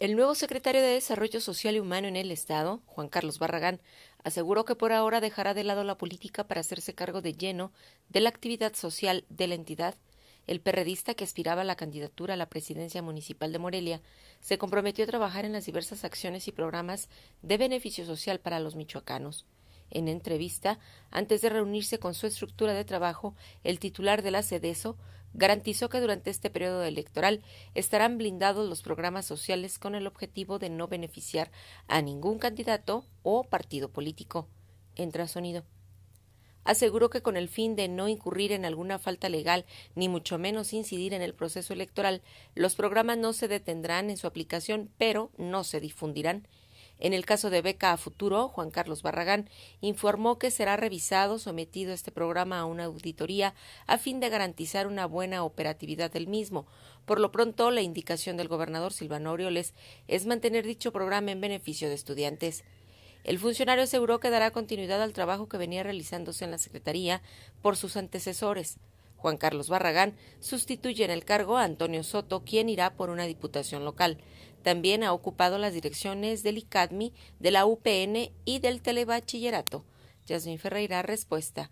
El nuevo secretario de Desarrollo Social y Humano en el Estado, Juan Carlos Barragán, aseguró que por ahora dejará de lado la política para hacerse cargo de lleno de la actividad social de la entidad el perredista que aspiraba a la candidatura a la presidencia municipal de Morelia se comprometió a trabajar en las diversas acciones y programas de beneficio social para los michoacanos. En entrevista, antes de reunirse con su estructura de trabajo, el titular de la CEDESO garantizó que durante este periodo electoral estarán blindados los programas sociales con el objetivo de no beneficiar a ningún candidato o partido político. Entra sonido. Aseguró que con el fin de no incurrir en alguna falta legal ni mucho menos incidir en el proceso electoral, los programas no se detendrán en su aplicación, pero no se difundirán en el caso de Beca a Futuro, Juan Carlos Barragán informó que será revisado, sometido este programa a una auditoría a fin de garantizar una buena operatividad del mismo. Por lo pronto, la indicación del gobernador Silvano Orioles es mantener dicho programa en beneficio de estudiantes. El funcionario aseguró que dará continuidad al trabajo que venía realizándose en la Secretaría por sus antecesores. Juan Carlos Barragán sustituye en el cargo a Antonio Soto, quien irá por una diputación local. También ha ocupado las direcciones del ICADMI, de la UPN y del Telebachillerato. Yasmin Ferreira, respuesta.